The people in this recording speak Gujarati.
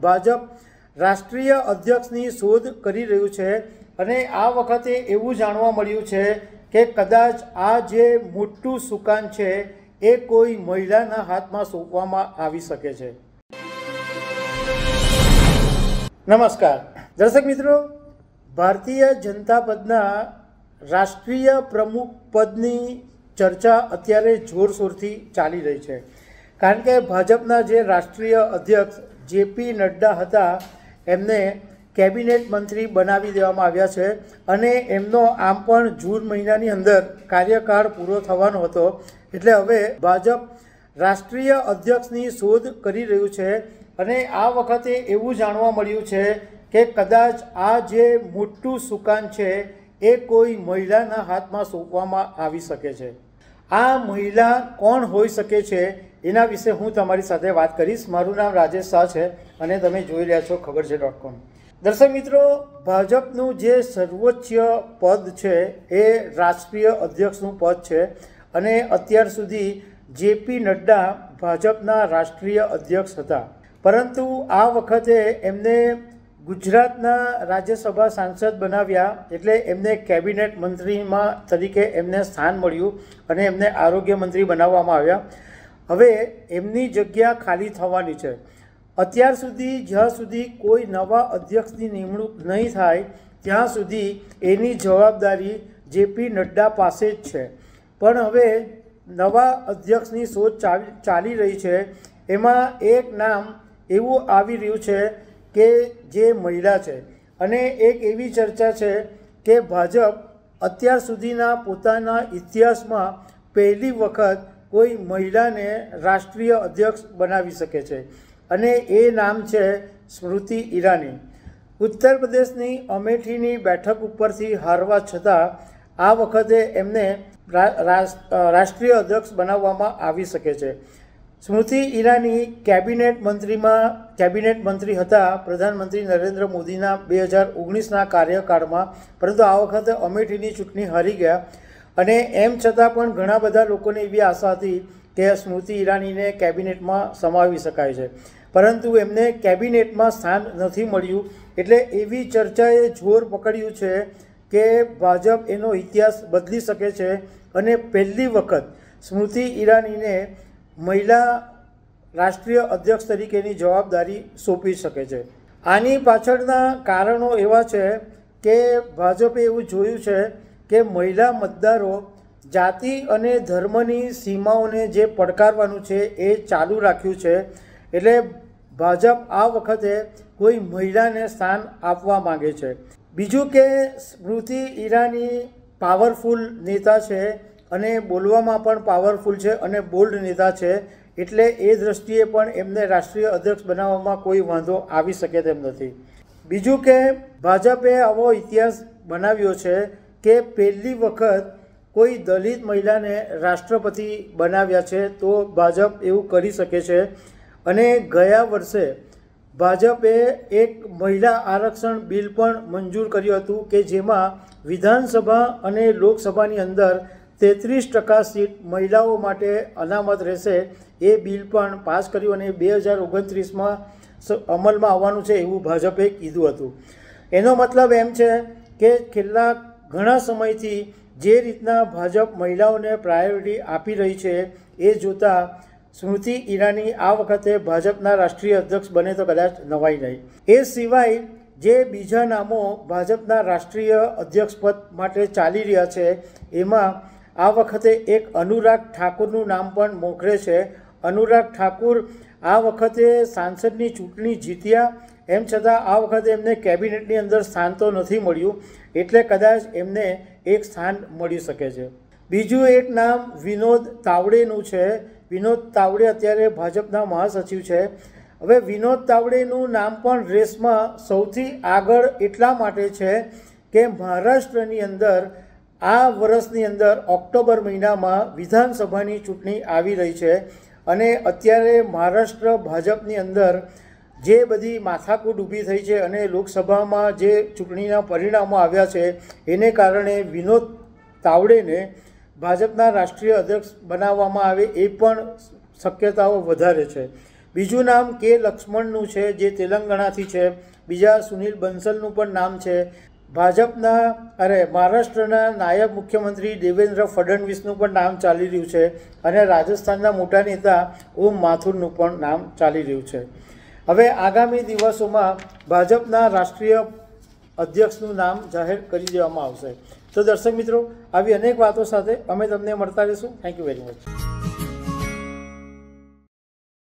ભાજપ રાષ્ટ્રીય અધ્યક્ષની શોધ કરી રહ્યું છે અને આ વખતે એવું જાણવા મળ્યું છે કે કદાચ આ જે મોટું સુકાન છે એ કોઈ મહિલાના હાથમાં સોંપવામાં આવી શકે છે નમસ્કાર દર્શક મિત્રો ભારતીય જનતા પદના રાષ્ટ્રીય પ્રમુખ પદની ચર્ચા અત્યારે જોરશોરથી ચાલી રહી છે કારણ કે ભાજપના જે રાષ્ટ્રીય અધ્યક્ષ જેપી નડ્ડા હતા એમને કેબિનેટ મંત્રી બનાવી દેવામાં આવ્યા છે અને એમનો આમ પણ જૂન મહિનાની અંદર કાર્યકાળ પૂરો થવાનો હતો એટલે હવે ભાજપ રાષ્ટ્રીય અધ્યક્ષની શોધ કરી રહ્યું છે અને આ વખતે એવું જાણવા મળ્યું છે કે કદાચ આ જે મોટું સુકાન છે એ કોઈ મહિલાના હાથમાં સોંપવામાં આવી શકે છે આ મહિલા કોણ હોઈ શકે છે એના વિશે હું તમારી સાથે વાત કરીશ મારું નામ રાજેશ શાહ છે અને તમે જોઈ રહ્યા છો ખબર છે ડોટ કોમ દર્શક મિત્રો ભાજપનું જે સર્વોચ્ચ પદ છે એ રાષ્ટ્રીય અધ્યક્ષનું પદ છે અને અત્યાર સુધી જેપી નડ્ડા ભાજપના રાષ્ટ્રીય અધ્યક્ષ હતા પરંતુ આ વખતે એમને ગુજરાતના રાજ્યસભા સાંસદ બનાવ્યા એટલે એમને કેબિનેટ મંત્રીમાં તરીકે એમને સ્થાન મળ્યું અને એમને આરોગ્ય મંત્રી બનાવવામાં આવ્યા હવે એમની જગ્યા ખાલી થવાની છે અત્યાર સુધી જ્યાં સુધી કોઈ નવા અધ્યક્ષની નિમણૂક નહીં થાય ત્યાં સુધી એની જવાબદારી જેપી નડ્ડા પાસે જ છે પણ હવે નવા અધ્યક્ષની શોધ ચાલી રહી છે એમાં એક નામ એવું આવી રહ્યું છે કે જે મહિલા છે અને એક એવી ચર્ચા છે કે ભાજપ અત્યાર સુધીના પોતાના ઇતિહાસમાં પહેલી વખત કોઈ મહિલાને રાષ્ટ્રીય અધ્યક્ષ બનાવી શકે છે અને એ નામ છે સ્મૃતિ ઈરાની ઉત્તર પ્રદેશની અમેઠીની બેઠક ઉપરથી હારવા છતાં આ વખતે એમને રાષ્ટ્રીય અધ્યક્ષ બનાવવામાં આવી શકે છે સ્મૃતિ ઈરાની કેબિનેટ મંત્રીમાં કેબિનેટ મંત્રી હતા પ્રધાનમંત્રી નરેન્દ્ર મોદીના બે હજાર ઓગણીસના કાર્યકાળમાં પરંતુ આ વખતે અમેઠીની ચૂંટણી હારી ગયા અને એમ છતાં પણ ઘણા બધા લોકોને એવી આશા હતી કે સ્મૃતિ ઈરાનીને કેબિનેટમાં સમાવી શકાય છે પરંતુ એમને કેબિનેટમાં સ્થાન નથી મળ્યું એટલે એવી ચર્ચાએ જોર પકડ્યું છે કે ભાજપ એનો ઇતિહાસ બદલી શકે છે અને પહેલી વખત સ્મૃતિ ઈરાનીને મહિલા રાષ્ટ્રીય અધ્યક્ષ તરીકેની જવાબદારી સોંપી શકે છે આની પાછળના કારણો એવા છે કે ભાજપે એવું જોયું છે કે મહિલા મતદારો જાતિ અને ધર્મની સીમાઓને જે પડકારવાનું છે એ ચાલુ રાખ્યું છે એટલે ભાજપ આ વખતે કોઈ મહિલાને સ્થાન આપવા માગે છે બીજું કે સ્મૃતિ ઈરાની પાવરફુલ નેતા છે અને બોલવામાં પણ પાવરફુલ છે અને બોલ્ડ નેતા છે એટલે એ દ્રષ્ટિએ પણ એમને રાષ્ટ્રીય અધ્યક્ષ બનાવવામાં કોઈ વાંધો આવી શકે તેમ નથી બીજું કે ભાજપે આવો ઇતિહાસ બનાવ્યો છે કે પહેલી વખત કોઈ દલિત મહિલાને રાષ્ટ્રપતિ બનાવ્યા છે તો ભાજપ એવું કરી શકે છે અને ગયા વર્ષે ભાજપે એક મહિલા આરક્ષણ બિલ પણ મંજૂર કર્યું હતું કે જેમાં વિધાનસભા અને લોકસભાની અંદર તેત્રીસ ટકા સીટ મહિલાઓ માટે અનામત રહેશે એ બિલ પણ પાસ કર્યું અને બે હજાર ઓગણત્રીસમાં અમલમાં આવવાનું છે એવું ભાજપે કીધું હતું એનો મતલબ એમ છે કે છેલ્લા ઘણા સમયથી જે રીતના ભાજપ મહિલાઓને પ્રાયોરિટી આપી રહી છે એ જોતાં સ્મૃતિ ઈરાની આ વખતે ભાજપના રાષ્ટ્રીય અધ્યક્ષ બને તો કદાચ નવાઈ નહીં એ સિવાય જે બીજા નામો ભાજપના રાષ્ટ્રીય અધ્યક્ષ પદ માટે ચાલી રહ્યા છે એમાં આ વખતે એક અનુરાગ ઠાકુરનું નામ પણ મોખરે છે અનુરાગ ઠાકુર આ વખતે સાંસદની ચૂંટણી જીત્યા એમ છતાં આ વખતે એમને કેબિનેટની અંદર સ્થાન તો નથી મળ્યું એટલે કદાચ એમને એક સ્થાન મળી શકે છે બીજું એક નામ વિનોદ તાવડેનું છે વિનોદ તાવડે અત્યારે ભાજપના મહાસચિવ છે હવે વિનોદ તાવડેનું નામ પણ રેસમાં સૌથી આગળ એટલા માટે છે કે મહારાષ્ટ્રની અંદર આ વર્ષની અંદર ઓક્ટોબર મહિનામાં વિધાનસભાની ચૂંટણી આવી રહી છે અને અત્યારે મહારાષ્ટ્ર ભાજપની અંદર જે બધી માથાકૂટ ઊભી થઈ છે અને લોકસભામાં જે ચૂંટણીના પરિણામો આવ્યા છે એને કારણે વિનોદ તાવડેને ભાજપના રાષ્ટ્રીય અધ્યક્ષ બનાવવામાં આવે એ પણ શક્યતાઓ વધારે છે બીજું નામ કે લક્ષ્મણનું છે જે તેલંગાણાથી છે બીજા સુનિલ બંસલનું પણ નામ છે ભાજપના અને મહારાષ્ટ્રના નાયબ મુખ્યમંત્રી દેવેન્દ્ર ફડણવીસનું પણ નામ ચાલી રહ્યું છે અને રાજસ્થાનના મોટા નેતા ઓમ માથુરનું પણ નામ ચાલી રહ્યું છે હવે આગામી દિવસોમાં ભાજપના રાષ્ટ્રીય અધ્યક્ષનું નામ જાહેર કરી દેવામાં આવશે તો દર્શક મિત્રો આવી અનેક વાતો સાથે અમે તમને મળતા રહીશું થેન્ક યુ વેરી મચ